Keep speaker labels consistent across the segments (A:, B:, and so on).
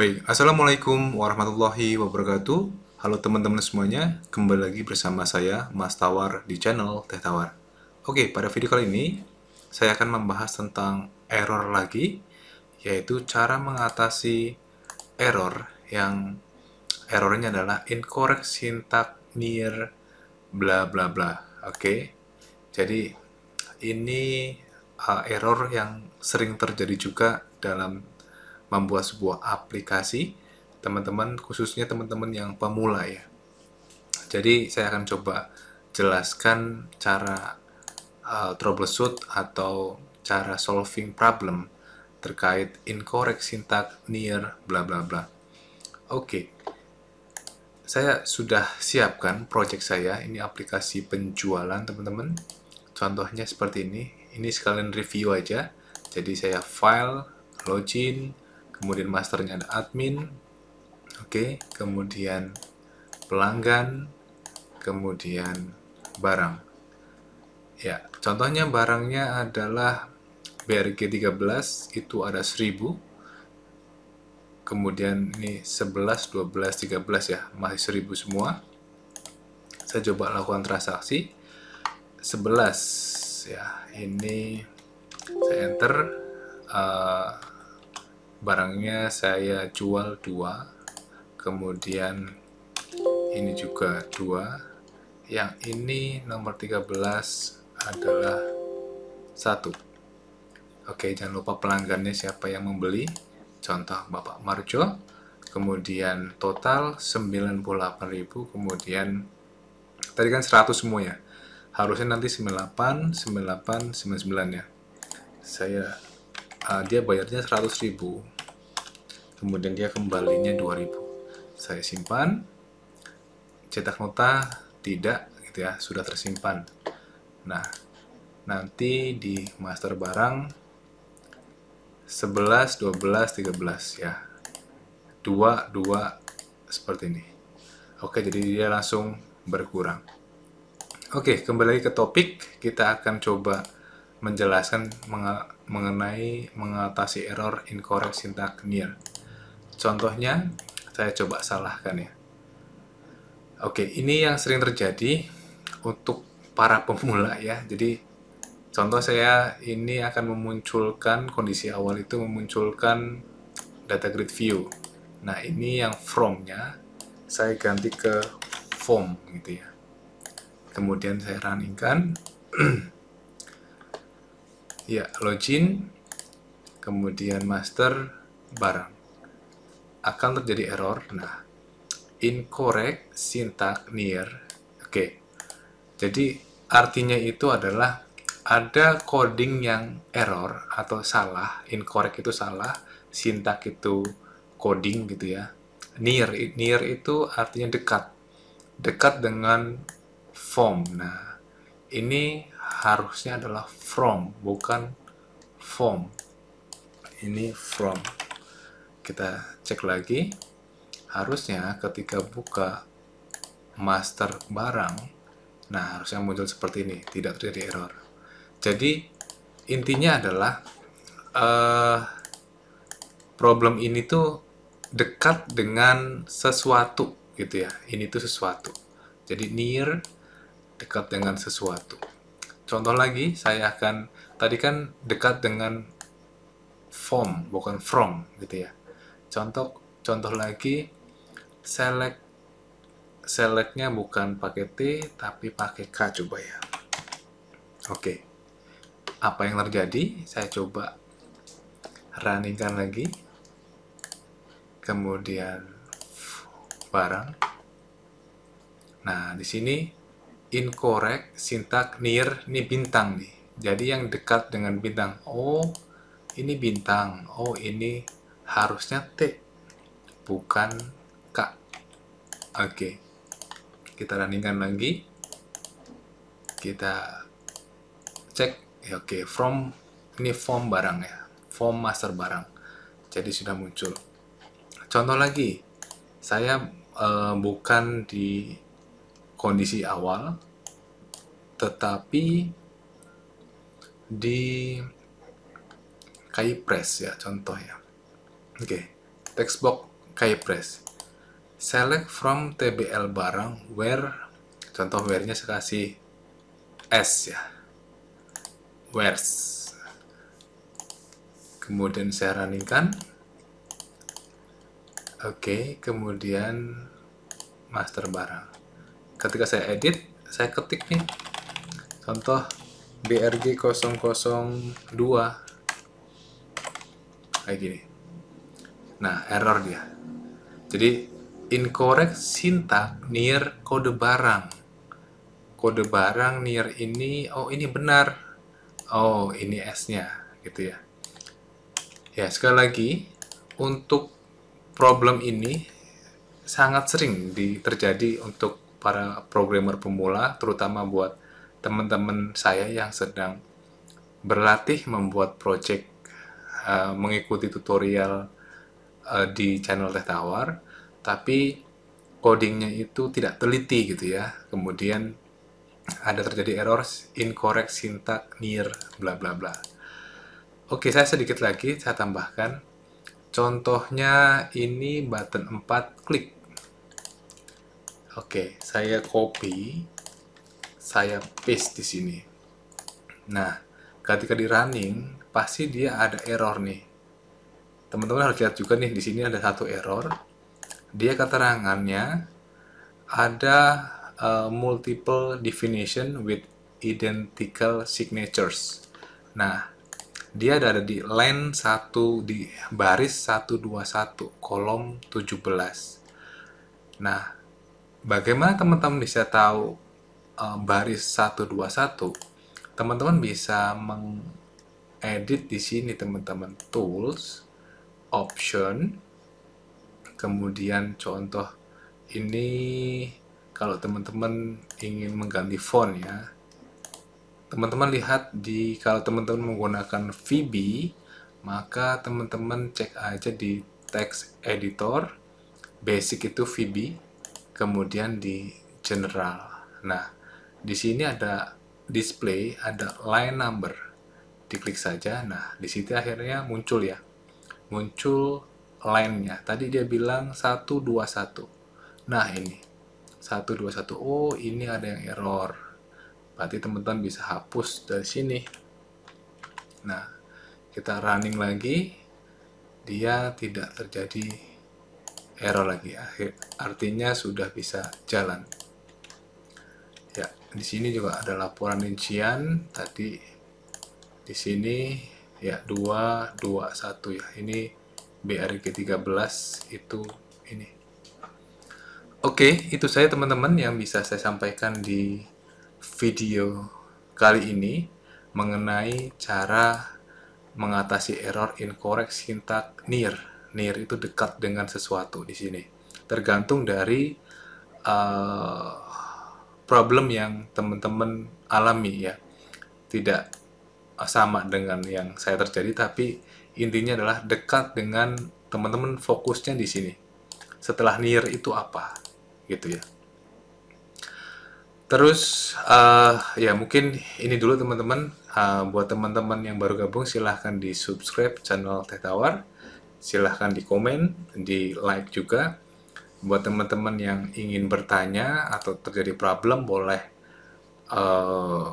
A: Baik, Assalamualaikum warahmatullahi wabarakatuh. Halo teman-teman semuanya, kembali lagi bersama saya Mas Tawar di channel Teh Tawar. Oke, pada video kali ini saya akan membahas tentang error lagi, yaitu cara mengatasi error yang errornya adalah incorrect syntax near bla bla bla. Oke. Jadi ini uh, error yang sering terjadi juga dalam membuat sebuah aplikasi teman-teman khususnya teman-teman yang pemula ya jadi saya akan coba jelaskan cara uh, troubleshoot atau cara solving problem terkait incorrect syntax near bla bla bla oke okay. saya sudah siapkan project saya ini aplikasi penjualan teman-teman contohnya seperti ini ini sekalian review aja jadi saya file login kemudian masternya ada admin, oke, okay. kemudian pelanggan, kemudian barang. Ya, contohnya barangnya adalah BRG 13 itu ada 1000. Kemudian ini 11, 12, 13 ya, masih 1000 semua. Saya coba lakukan transaksi. 11 ya, ini saya enter uh, barangnya saya jual dua kemudian ini juga dua yang ini nomor 13 adalah satu oke jangan lupa pelanggannya siapa yang membeli contoh Bapak Marjo kemudian total 98.000 kemudian tadi kan 100 semuanya harusnya nanti 98 98 99 ya saya uh, dia bayarnya 100.000 kemudian dia kembalinya 2000 saya simpan cetak nota tidak gitu ya sudah tersimpan nah nanti di master barang 11 12 13 ya 2 2 seperti ini oke jadi dia langsung berkurang oke kembali lagi ke topik kita akan coba menjelaskan mengenai mengatasi error incorrect syntax near. Contohnya, saya coba salahkan ya. Oke, ini yang sering terjadi untuk para pemula ya. Jadi, contoh saya ini akan memunculkan kondisi awal itu memunculkan data grid view. Nah, ini yang from-nya saya ganti ke form gitu ya. Kemudian saya running-kan. ya login kemudian master barang akan terjadi error nah incorrect syntax near oke okay. jadi artinya itu adalah ada coding yang error atau salah incorrect itu salah syntax itu coding gitu ya near near itu artinya dekat dekat dengan form nah ini harusnya adalah from bukan form ini from kita cek lagi harusnya ketika buka master barang nah harusnya muncul seperti ini tidak terjadi error jadi intinya adalah uh, problem ini tuh dekat dengan sesuatu gitu ya ini tuh sesuatu jadi near dekat dengan sesuatu. Contoh lagi, saya akan tadi kan dekat dengan form bukan from gitu ya. Contoh contoh lagi select selectnya bukan pakai T tapi pakai K coba ya. Oke. Okay. Apa yang terjadi? Saya coba runningkan lagi. Kemudian barang. Nah, di sini incorrect sintak near ini bintang nih jadi yang dekat dengan bintang o oh, ini bintang o oh, ini harusnya T bukan K oke okay. kita bandingkan lagi kita cek ya, oke okay. from ini form barang ya form master barang jadi sudah muncul contoh lagi saya uh, bukan di kondisi awal, tetapi di kai press ya contohnya. Oke, okay. text box Select from TBL barang where contoh where-nya saya kasih S ya. Where's. Kemudian saya running Oke, okay, kemudian master barang ketika saya edit saya ketik nih contoh brg 002 kayak gini nah error dia jadi incorrect syntax near kode barang kode barang near ini oh ini benar oh ini S nya gitu ya ya sekali lagi untuk problem ini sangat sering di, terjadi untuk para programmer pemula, terutama buat teman-teman saya yang sedang berlatih membuat project uh, mengikuti tutorial uh, di channel Teh Tawar, tapi codingnya itu tidak teliti gitu ya. Kemudian ada terjadi error incorrect syntax near bla bla bla. Oke, saya sedikit lagi saya tambahkan. Contohnya ini button 4 klik Oke, saya copy, saya paste di sini. Nah, ketika di running, pasti dia ada error nih. Teman-teman harus lihat juga nih, di sini ada satu error. Dia keterangannya ada uh, multiple definition with identical signatures. Nah, dia ada di line 1 di baris 121 kolom 17. Nah, Bagaimana teman-teman bisa tahu eh, baris 121? Teman-teman bisa mengedit di sini teman-teman tools, option, kemudian contoh ini kalau teman-teman ingin mengganti font ya. Teman-teman lihat di kalau teman-teman menggunakan VB, maka teman-teman cek aja di text editor basic itu VB kemudian di general. Nah, di sini ada display, ada line number. Diklik saja. Nah, di situ akhirnya muncul ya. Muncul line-nya. Tadi dia bilang 121. Nah, ini. 121. Oh, ini ada yang error. Berarti teman-teman bisa hapus dari sini. Nah, kita running lagi. Dia tidak terjadi error lagi akhir artinya sudah bisa jalan ya di sini juga ada laporan rincian tadi di sini ya 221 ya ini BRG 13 itu ini Oke, itu saya teman-teman yang bisa saya sampaikan di video kali ini mengenai cara mengatasi error incorrect syntax near near itu dekat dengan sesuatu di sini. Tergantung dari uh, problem yang teman-teman alami ya. Tidak eh, sama dengan yang saya terjadi tapi intinya adalah dekat dengan teman-teman fokusnya di sini. Setelah near itu apa? Gitu ya. Terus uh, ya mungkin ini dulu teman-teman uh, buat teman-teman yang baru gabung silahkan di subscribe channel Teh Tawar silahkan di komen, di like juga. Buat teman-teman yang ingin bertanya atau terjadi problem boleh uh,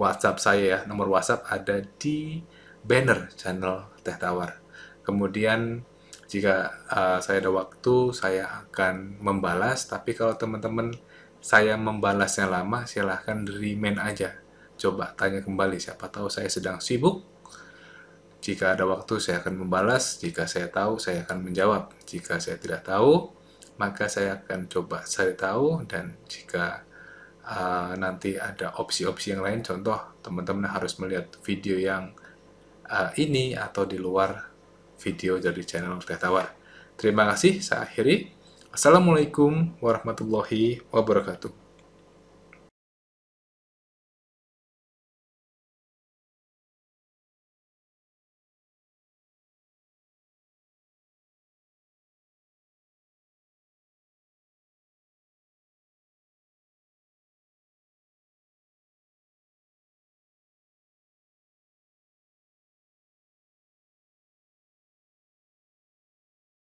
A: WhatsApp saya ya. Nomor WhatsApp ada di banner channel Teh Tawar. Kemudian jika uh, saya ada waktu saya akan membalas. Tapi kalau teman-teman saya membalasnya lama silahkan di remain aja. Coba tanya kembali siapa tahu saya sedang sibuk jika ada waktu, saya akan membalas. Jika saya tahu, saya akan menjawab. Jika saya tidak tahu, maka saya akan coba cari tahu. Dan jika uh, nanti ada opsi-opsi yang lain, contoh teman-teman harus melihat video yang uh, ini atau di luar video dari channel Teh Tawar. Terima kasih, saya akhiri. Assalamualaikum warahmatullahi wabarakatuh.